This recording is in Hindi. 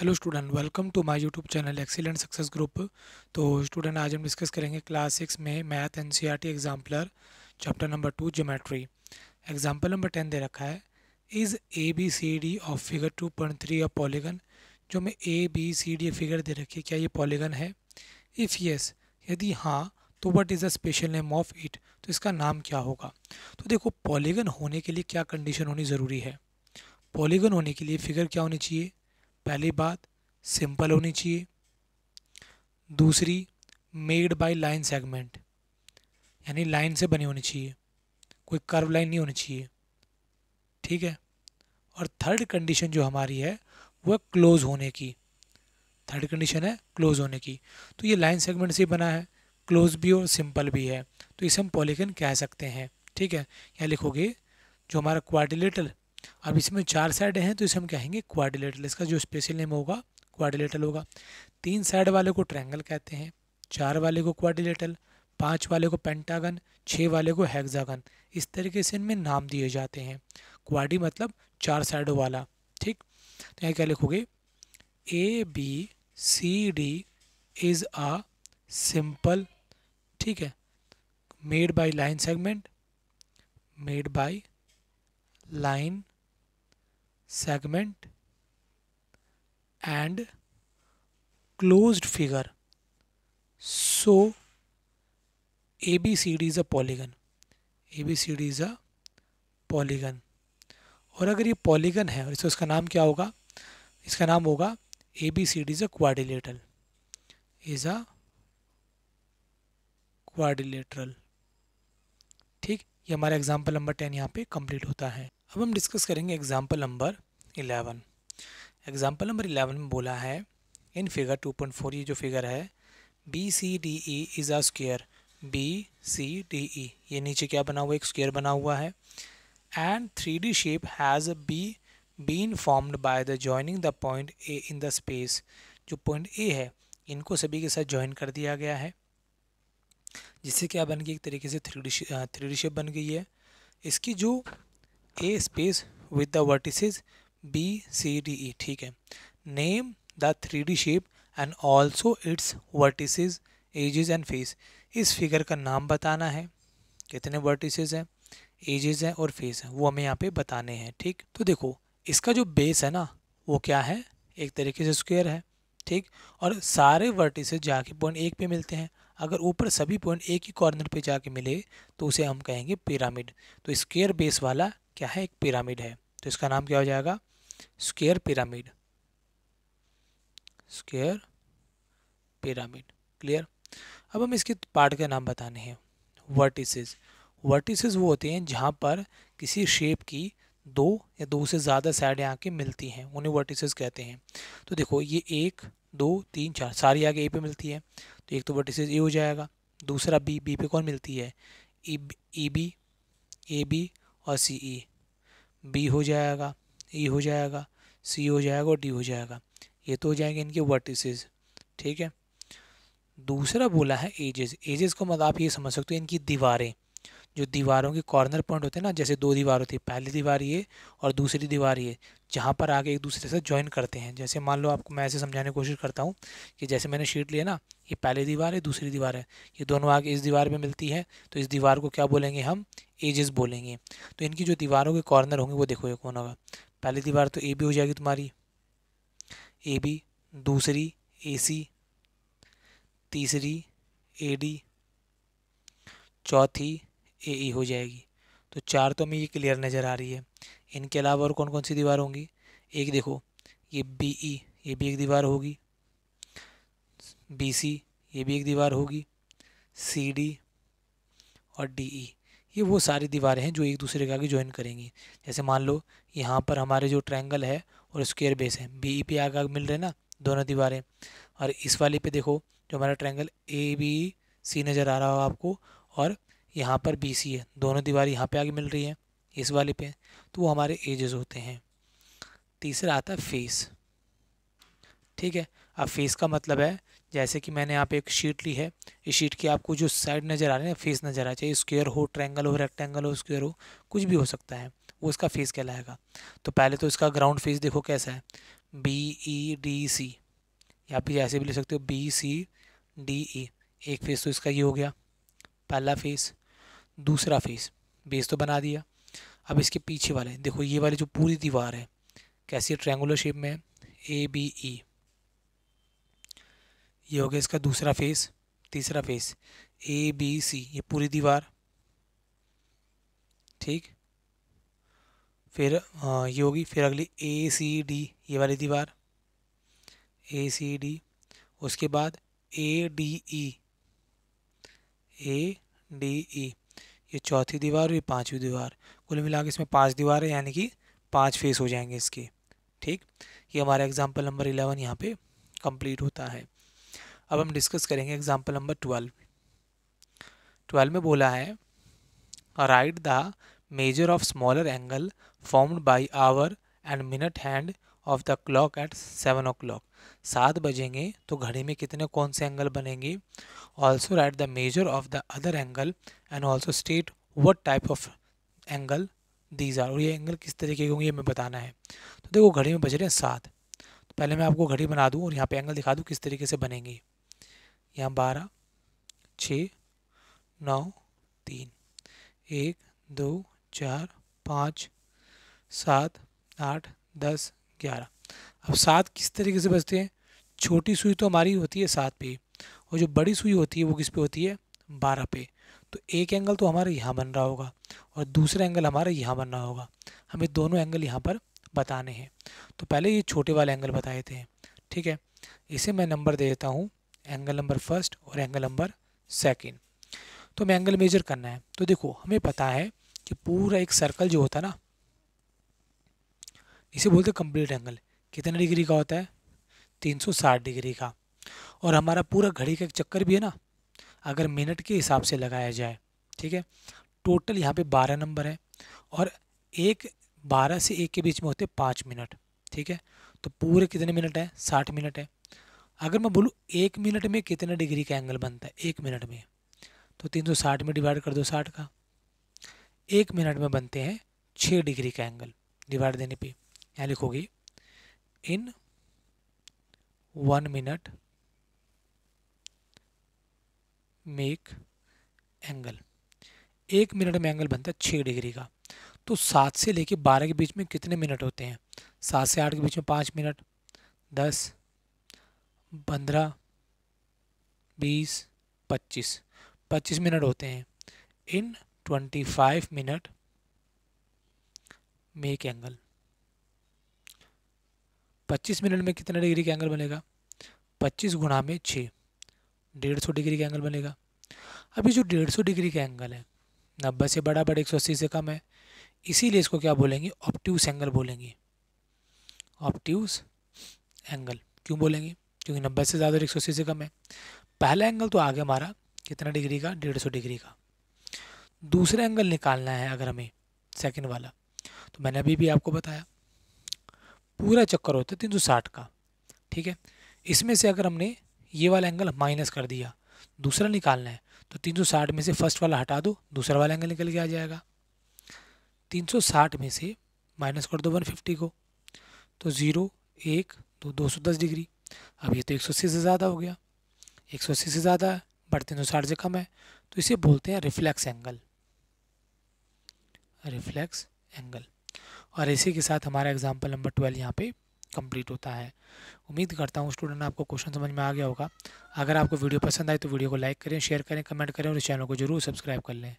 Hello student welcome to my YouTube channel excellent success group तो स्टूडेंट आज हम डिस्कस करेंगे क्लास सिक्स में math N C R T exemplar chapter number two geometry example number ten दे रखा है is A B C D of figure two point three of polygon जो हमें A B C D figure दे रखी है क्या ये पॉलीगन है इफ़ येस यदि हाँ तो what is the special name of it तो इसका नाम क्या होगा तो देखो पॉलीगन होने के लिए क्या कंडीशन होनी ज़रूरी है पॉलीगन होने के लिए फिगर क्या होनी चाहिए पहली बात सिंपल होनी चाहिए दूसरी मेड बाय लाइन सेगमेंट यानी लाइन से बनी होनी चाहिए कोई कर्व लाइन नहीं होनी चाहिए ठीक है और थर्ड कंडीशन जो हमारी है वो है क्लोज होने की थर्ड कंडीशन है क्लोज होने की तो ये लाइन सेगमेंट से बना है क्लोज भी और सिंपल भी है तो इसे हम पॉलीगन कह सकते हैं ठीक है यहाँ लिखोगे जो हमारा क्वाड्रिलेटरल अब इसमें चार साइड हैं तो इसे हम कहेंगे क्वाड्रिलेटरल इसका जो स्पेशल नेम होगा क्वाड्रिलेटरल होगा तीन साइड वाले को ट्रायंगल कहते हैं चार वाले को क्वाड्रिलेटरल पाँच वाले को पेंटागन छः वाले को हेक्सागन इस तरीके से इनमें नाम दिए जाते हैं क्वाडी मतलब चार साइडों वाला ठीक तो यहाँ क्या लिखोगे A B C D is a simple ठीक है made by line segment made by line segment and closed figure so A B C D is a polygon A B C D is a polygon और अगर ये पॉलीगन है और इसका उसका नाम क्या होगा इसका नाम होगा A B C D is a quadrilateral is a quadrilateral ठीक ये हमारा एग्जाम्पल नंबर टेन यहाँ पे कंप्लीट होता है अब हम डिस्कस करेंगे example number eleven example number eleven में बोला है in figure two point four ये जो फिगर है B C D E is a square B C D E ये नीचे क्या बना हुआ है एक स्क्र बना हुआ है and three D shape has be been formed by the joining the point A in the space जो पॉइंट ए है इनको सभी के साथ ज्वाइन कर दिया गया है जिससे क्या बन गई एक तरीके से three D three D shape बन गई है इसकी जो A space with the vertices B C D E ठीक है name the three D shape and also its vertices edges and face इस फिगर का नाम बताना है कितने वर्टिसेस हैं एजेस हैं और फेस हैं वो हमें यहाँ पे बताने हैं ठीक तो देखो इसका जो बेस है ना वो क्या है एक तरीके से स्क्वेयर है ठीक और सारे वर्टिसेस जाके पॉइंट एक पे मिलते हैं अगर ऊपर सभी पॉइंट एक ही कॉर्नर पे जाके मिले तो उसे हम कहेंगे पिरामिड तो स्क्वेयर बेस वाला क्या है एक पिरामिड है तो इसका नाम क्या हो जाएगा square pyramid square pyramid clear अब हम इसके पार्ट के नाम बताने हैं वर्टिसेस वर्टिसेस वो होते हैं जहाँ पर किसी शेप की दो या दो से ज़्यादा साइड यहाँ के मिलती हैं उन्हें वर्टिसेस कहते हैं तो देखो ये एक दो तीन चार सारी आगे ए पे मिलती है तो एक तो वर्टिसेस ए हो जाएगा दूसरा बी बी पे कौन मिलती है ई बी ए बी और सी ई बी हो जाएगा ई e हो जाएगा सी हो जाएगा और डी हो जाएगा ये तो हो जाएंगे इनके वर्टिसेस ठीक है दूसरा बोला है एजेस एजेस को मतलब आप ये समझ सकते हो इनकी दीवारें जो दीवारों के कॉर्नर पॉइंट होते हैं ना जैसे दो दीवार होती है पहली दीवार ये और दूसरी दीवार ये जहाँ पर आगे एक दूसरे से ज्वाइन करते हैं जैसे मान लो आपको मैं ऐसे समझाने की कोशिश करता हूँ कि जैसे मैंने शीट लिया ना ये पहली दीवार है दूसरी दीवार है ये दोनों आगे इस दीवार में मिलती है तो इस दीवार को क्या बोलेंगे हम एजेस बोलेंगे तो इनकी जो दीवारों के कॉर्नर होंगे वो देखो ये कौन होगा पहली दीवार तो ए बी हो जाएगी तुम्हारी ए बी दूसरी ए सी तीसरी ए डी चौथी ए ई e हो जाएगी तो चार तो हमें ये क्लियर नज़र आ रही है इनके अलावा और कौन कौन सी दीवार होंगी एक देखो ये बी ई e, ये भी एक दीवार होगी बी सी ये भी एक दीवार होगी सी डी और डी ई e। ये वो सारी दीवारें हैं जो एक दूसरे के आगे ज्वाइन करेंगी जैसे मान लो यहाँ पर हमारे जो ट्रायंगल है और स्क्वेयर बेस है बी ई पे आगे आगे मिल रहे ना दोनों दीवारें और इस वाले पे देखो जो हमारा ट्रायंगल ए बी सी नज़र आ रहा हो आपको और यहाँ पर बी सी है दोनों दीवार यहाँ पर आगे मिल रही है इस वाले पे तो वो हमारे एजेस होते हैं तीसरा आता है फेस ठीक है अब फेस का मतलब है जैसे कि मैंने यहाँ पे एक शीट ली है इस शीट की आपको जो साइड नज़र आ रहे हैं फेस नज़र आ चाहिए स्क्वेयर हो ट्रैंगल हो रेक्टेंगल हो स्क्वेयर हो कुछ भी हो सकता है वो इसका फेस कहलाएगा तो पहले तो इसका ग्राउंड फेस देखो कैसा है बी ई डी सी या फिर ऐसे भी ले सकते हो बी सी डी ई एक फेस तो इसका ये हो गया पहला फेस दूसरा फेस बेस तो बना दिया अब इसके पीछे वाले देखो ये वाली जो पूरी दीवार है कैसी ट्रैंगुलर शेप में ए बी ई ये हो गया इसका दूसरा फेस तीसरा फेस ए बी सी ये पूरी दीवार ठीक फिर ये होगी फिर अगली ए सी डी ये वाली दीवार ए सी डी उसके बाद A D E A D E ये चौथी दीवार और ये पांचवी दीवार कुल मिला के इसमें पांच दीवार है यानी कि पांच फेस हो जाएंगे इसके ठीक ये हमारा एग्जाम्पल नंबर इलेवन यहाँ पे कंप्लीट होता है अब हम डिस्कस करेंगे एग्जाम्पल नंबर ट्वेल्व ट्वेल्व में बोला है write the measure of smaller angle formed by hour and minute hand of the clock at seven o'clock सात बजेंगे तो घड़ी में कितने कौन से एंगल बनेंगे also write the measure of the other angle and also state what type of angle these are और ये एंगल किस तरीके के होंगे ये हमें बताना है तो देखो घड़ी में बज रहे हैं सात तो पहले मैं आपको घड़ी बना दूँ और यहाँ पे एंगल दिखा दूँ किस तरीके से बनेंगी यहाँ बारह छ नौ तीन एक दो चार पाँच सात आठ दस ग्यारह अब सात किस तरीके से बचते हैं छोटी सुई तो हमारी होती है सात पे और जो बड़ी सुई होती है वो किस पे होती है बारह पे तो एक एंगल तो हमारा यहाँ बन रहा होगा और दूसरा एंगल हमारा यहाँ बन रहा होगा हमें दोनों एंगल यहाँ पर बताने हैं तो पहले ये छोटे वाले एंगल बताए थे ठीक है इसे मैं नंबर दे देता हूँ एंगल नंबर फर्स्ट और एंगल नंबर सेकेंड तो हमें एंगल मेजर करना है तो देखो हमें पता है कि पूरा एक सर्कल जो होता है ना इसे बोलते कंप्लीट एंगल कितने डिग्री का होता है 360 डिग्री का और हमारा पूरा घड़ी का एक चक्कर भी है ना अगर मिनट के हिसाब से लगाया जाए ठीक है टोटल यहाँ पे 12 नंबर है और एक 12 से एक के बीच में होते हैं पाँच मिनट ठीक है तो पूरे कितने मिनट हैं साठ मिनट है अगर मैं बोलूँ एक मिनट में कितने डिग्री का एंगल बनता है एक मिनट में तो 360 में डिवाइड कर दो 60 का एक मिनट में बनते हैं छः डिग्री का एंगल डिवाइड देने पे यहाँ लिखोगे in one minute make angle एक मिनट में एंगल बनता है छः डिग्री का तो सात से लेके बारह के बीच में कितने मिनट होते हैं सात से आठ के बीच में पाँच मिनट दस पंद्रह बीस पच्चीस पच्चीस मिनट होते हैं in twenty five minute make angle पच्चीस मिनट में कितना डिग्री का एंगल बनेगा पच्चीस गुणा में छः डेढ़ सौ डिग्री का एंगल बनेगा अभी जो डेढ़ सौ डिग्री का एंगल है नब्बे से बड़ा बड़ा एक सौ अस्सी से कम है इसीलिए इसको क्या बोलेंगे ऑप्टिवस एंगल बोलेंगे ऑप्ट्यूस एंगल क्यों बोलेंगे क्योंकि नब्बे से ज़्यादा एक से कम है पहला एंगल तो आ गया हमारा कितना डिग्री का डेढ़ सौ डिग्री का दूसरा एंगल निकालना है अगर हमें सेकंड वाला तो मैंने अभी भी आपको बताया पूरा चक्कर होता है तीन सौ साठ का ठीक है इसमें से अगर हमने ये वाला एंगल माइनस कर दिया दूसरा निकालना है तो तीन सौ साठ में से फर्स्ट वाला हटा दो दूसरा वाला एंगल निकल के आ जाएगा तीन सौ साठ में से माइनस कर दो वन फिफ्टी को तो ज़ीरो एक दो दो सौ दस डिग्री अब ये तो एक सौ अस्सी से ज़्यादा हो गया एक सौ अस्सी से ज़्यादा है बट तीन सौ साठ से कम है तो इसे बोलते हैं रिफ्लैक्स एंगल रिफ्लेक्स एंगल और इसी के साथ हमारा एग्जाम्पल नंबर ट्वेल्व यहाँ पे कंप्लीट होता है उम्मीद करता हूँ स्टूडेंट आपको क्वेश्चन समझ में आ गया होगा अगर आपको वीडियो पसंद आए तो वीडियो को लाइक करें शेयर करें कमेंट करें और इस चैनल को जरूर सब्सक्राइब कर लें